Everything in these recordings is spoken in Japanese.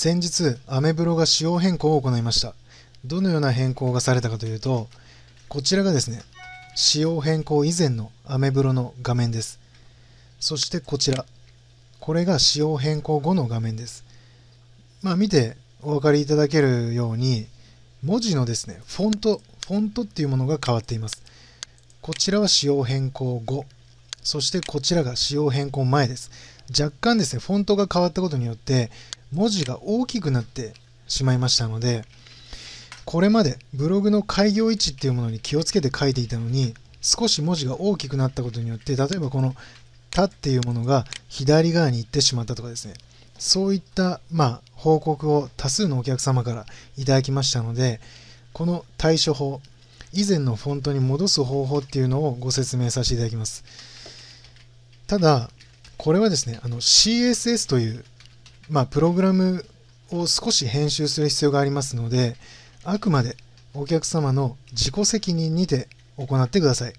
先日、アメブロが仕様変更を行いました。どのような変更がされたかというと、こちらがですね、仕様変更以前のアメブロの画面です。そしてこちら、これが仕様変更後の画面です。まあ見てお分かりいただけるように、文字のですね、フォント、フォントっていうものが変わっています。こちらは仕様変更後、そしてこちらが仕様変更前です。若干ですね、フォントが変わったことによって、文字が大きくなってしまいましたのでこれまでブログの開業位置っていうものに気をつけて書いていたのに少し文字が大きくなったことによって例えばこの「た」っていうものが左側に行ってしまったとかですねそういったまあ報告を多数のお客様からいただきましたのでこの対処法以前のフォントに戻す方法っていうのをご説明させていただきますただこれはですねあの CSS というまあ、プログラムを少し編集する必要がありますので、あくまでお客様の自己責任にて行ってください。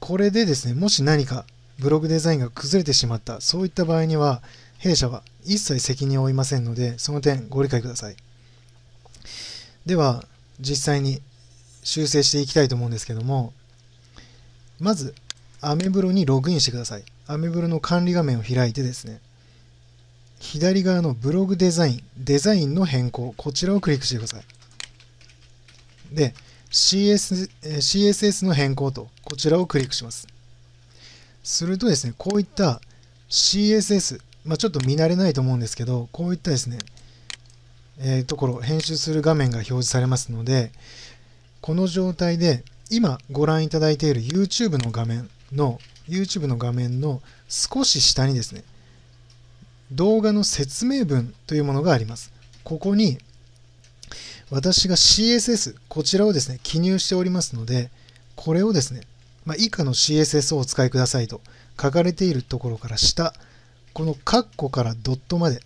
これでですね、もし何かブログデザインが崩れてしまった、そういった場合には、弊社は一切責任を負いませんので、その点ご理解ください。では、実際に修正していきたいと思うんですけども、まず、アメブロにログインしてください。アメブロの管理画面を開いてですね、左側のブログデザイン、デザインの変更、こちらをクリックしてください。で、CS CSS の変更と、こちらをクリックします。するとですね、こういった CSS、まあ、ちょっと見慣れないと思うんですけど、こういったですね、えー、ところ、編集する画面が表示されますので、この状態で、今ご覧いただいている YouTube の画面の、YouTube の画面の少し下にですね、動画の説明文というものがあります。ここに私が CSS、こちらをですね、記入しておりますので、これをですね、まあ、以下の CSS をお使いくださいと書かれているところから下、このカッコからドットまで、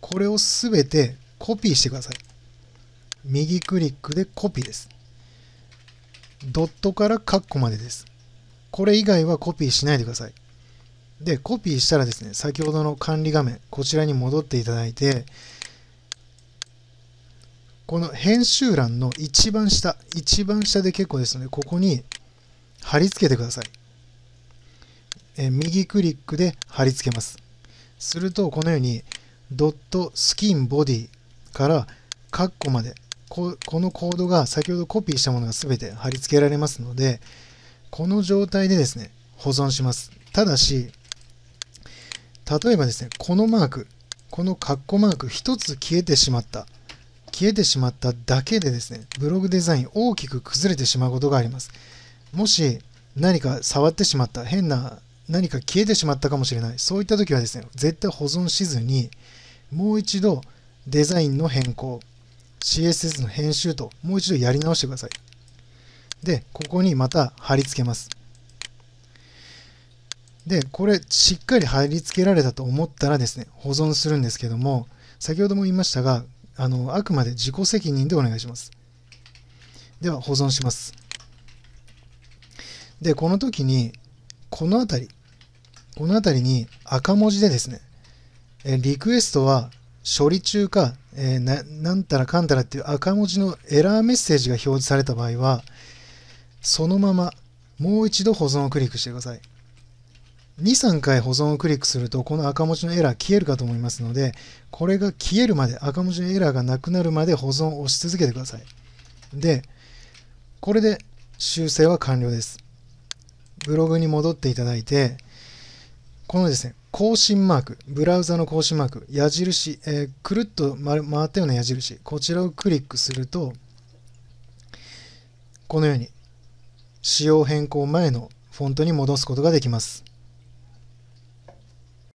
これをすべてコピーしてください。右クリックでコピーです。ドットからカッコまでです。これ以外はコピーしないでください。で、コピーしたらですね、先ほどの管理画面、こちらに戻っていただいて、この編集欄の一番下、一番下で結構ですので、ここに貼り付けてください。え右クリックで貼り付けます。すると、このように、ドットスキンボディからカッコまでこ、このコードが先ほどコピーしたものが全て貼り付けられますので、この状態でですね、保存します。ただし、例えばですね、このマーク、このカッコマーク1つ消えてしまった。消えてしまっただけでですね、ブログデザイン大きく崩れてしまうことがあります。もし何か触ってしまった、変な何か消えてしまったかもしれない。そういった時はですね、絶対保存しずに、もう一度デザインの変更、CSS の編集ともう一度やり直してください。で、ここにまた貼り付けます。で、これしっかり貼り付けられたと思ったらですね、保存するんですけども、先ほども言いましたが、あの、あくまで自己責任でお願いします。では、保存します。で、この時に、この辺り、この辺りに赤文字でですね、えリクエストは処理中か、えー、な、なんたらかんたらっていう赤文字のエラーメッセージが表示された場合は、そのままもう一度保存をクリックしてください。23回保存をクリックするとこの赤文字のエラー消えるかと思いますのでこれが消えるまで赤文字のエラーがなくなるまで保存を押し続けてくださいでこれで修正は完了ですブログに戻っていただいてこのですね更新マークブラウザの更新マーク矢印、えー、くるっと回ったような矢印こちらをクリックするとこのように使用変更前のフォントに戻すことができます